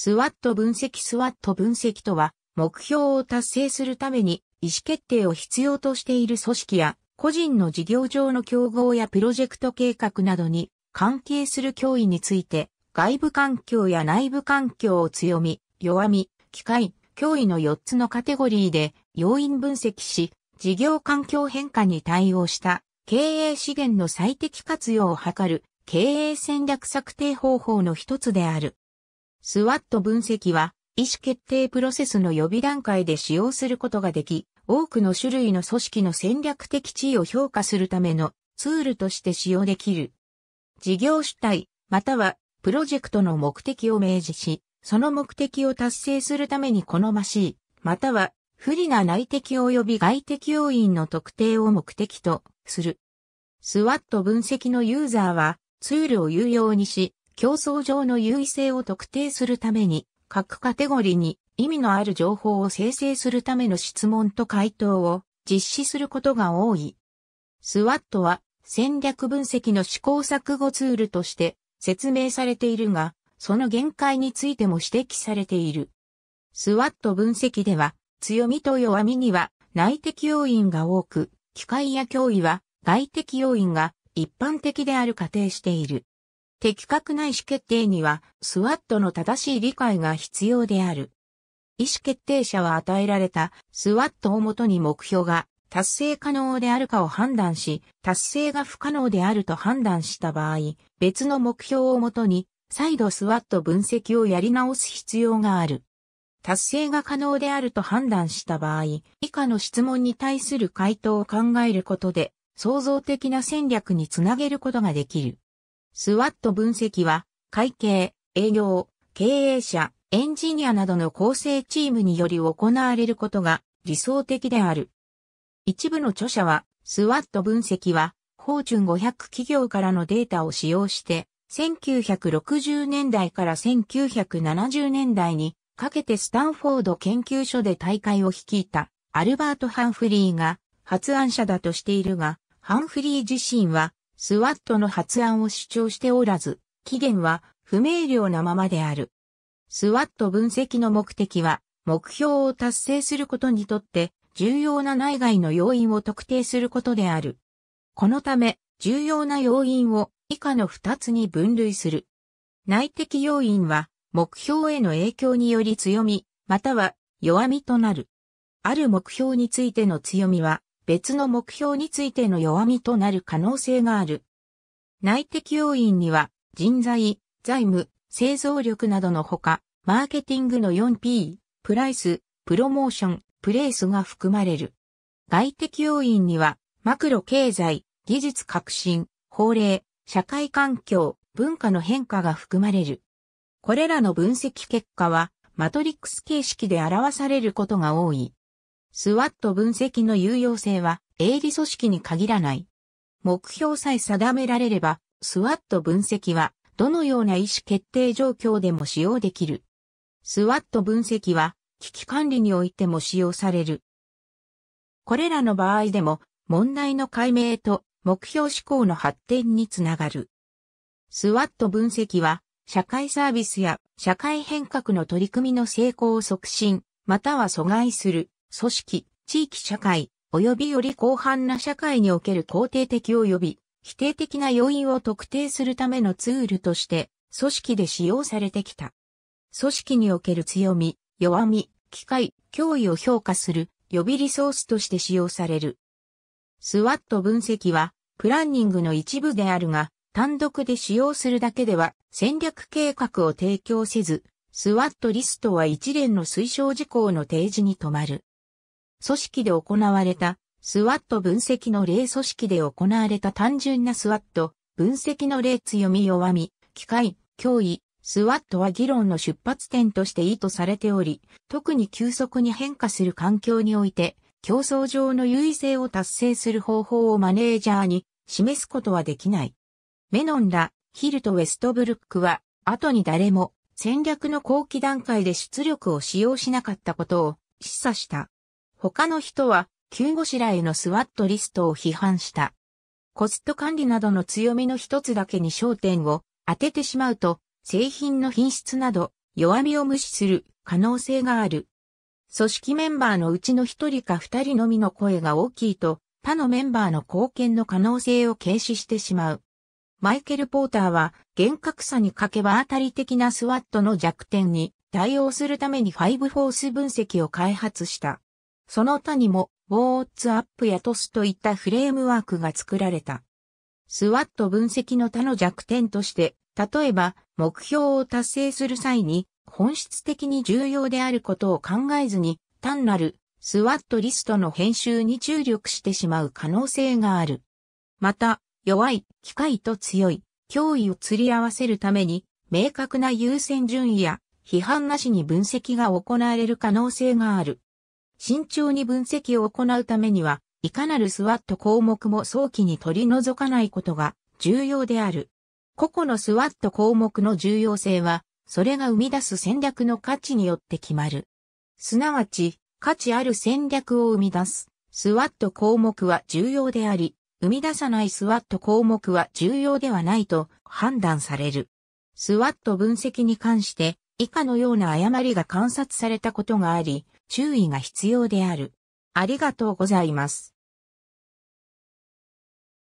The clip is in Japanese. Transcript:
スワット分析スワット分析とは、目標を達成するために意思決定を必要としている組織や、個人の事業上の競合やプロジェクト計画などに関係する脅威について、外部環境や内部環境を強み、弱み、機械、脅威の4つのカテゴリーで要因分析し、事業環境変化に対応した経営資源の最適活用を図る経営戦略策定方法の一つである。スワット分析は、意思決定プロセスの予備段階で使用することができ、多くの種類の組織の戦略的地位を評価するためのツールとして使用できる。事業主体、またはプロジェクトの目的を明示し、その目的を達成するために好ましい、または不利な内的及び外的要因の特定を目的とする。スワット分析のユーザーはツールを有用にし、競争上の優位性を特定するために、各カテゴリに意味のある情報を生成するための質問と回答を実施することが多い。SWAT は戦略分析の試行錯誤ツールとして説明されているが、その限界についても指摘されている。SWAT 分析では、強みと弱みには内的要因が多く、機械や脅威は外的要因が一般的である仮定している。的確な意思決定には、スワットの正しい理解が必要である。意思決定者は与えられたスワットをもとに目標が達成可能であるかを判断し、達成が不可能であると判断した場合、別の目標をもとに、再度スワット分析をやり直す必要がある。達成が可能であると判断した場合、以下の質問に対する回答を考えることで、創造的な戦略につなげることができる。スワット分析は、会計、営業、経営者、エンジニアなどの構成チームにより行われることが理想的である。一部の著者は、スワット分析は、フォーチュン500企業からのデータを使用して、1960年代から1970年代にかけてスタンフォード研究所で大会を率いたアルバート・ハンフリーが発案者だとしているが、ハンフリー自身はスワットの発案を主張しておらず、期限は不明瞭なままである。スワット分析の目的は、目標を達成することにとって重要な内外の要因を特定することである。このため、重要な要因を以下の2つに分類する。内的要因は、目標への影響により強み、または弱みとなる。ある目標についての強みは、別の目標についての弱みとなる可能性がある。内的要因には人材、財務、製造力などのほか、マーケティングの 4P、プライス、プロモーション、プレイスが含まれる。外的要因には、マクロ経済、技術革新、法令、社会環境、文化の変化が含まれる。これらの分析結果は、マトリックス形式で表されることが多い。スワット分析の有用性は営利組織に限らない。目標さえ定められれば、スワット分析はどのような意思決定状況でも使用できる。スワット分析は危機管理においても使用される。これらの場合でも問題の解明と目標思考の発展につながる。スワット分析は社会サービスや社会変革の取り組みの成功を促進、または阻害する組織、地域社会、及びより広範な社会における肯定的及び否定的な要因を特定するためのツールとして、組織で使用されてきた。組織における強み、弱み、機会、脅威を評価する予備リソースとして使用される。スワット分析は、プランニングの一部であるが、単独で使用するだけでは戦略計画を提供せず、スワットリストは一連の推奨事項の提示に止まる。組織で行われた、スワット分析の例組織で行われた単純なスワット、分析の例強み弱み、機械、脅威、スワットは議論の出発点として意図されており、特に急速に変化する環境において、競争上の優位性を達成する方法をマネージャーに示すことはできない。メノンら、ヒルとウェストブルックは、後に誰も戦略の後期段階で出力を使用しなかったことを示唆した。他の人は、急ごしらへのスワットリストを批判した。コスト管理などの強みの一つだけに焦点を当ててしまうと、製品の品質など弱みを無視する可能性がある。組織メンバーのうちの一人か二人のみの声が大きいと、他のメンバーの貢献の可能性を軽視してしまう。マイケル・ポーターは、厳格さに欠けば当たり的なスワットの弱点に対応するためにファイブフォース分析を開発した。その他にも、ウォーツアップやトスといったフレームワークが作られた。スワット分析の他の弱点として、例えば、目標を達成する際に、本質的に重要であることを考えずに、単なる、スワットリストの編集に注力してしまう可能性がある。また、弱い、機械と強い、脅威を釣り合わせるために、明確な優先順位や、批判なしに分析が行われる可能性がある。慎重に分析を行うためには、いかなるスワット項目も早期に取り除かないことが重要である。個々のスワット項目の重要性は、それが生み出す戦略の価値によって決まる。すなわち、価値ある戦略を生み出す。スワット項目は重要であり、生み出さないスワット項目は重要ではないと判断される。スワット分析に関して、以下のような誤りが観察されたことがあり、注意が必要である。ありがとうございます。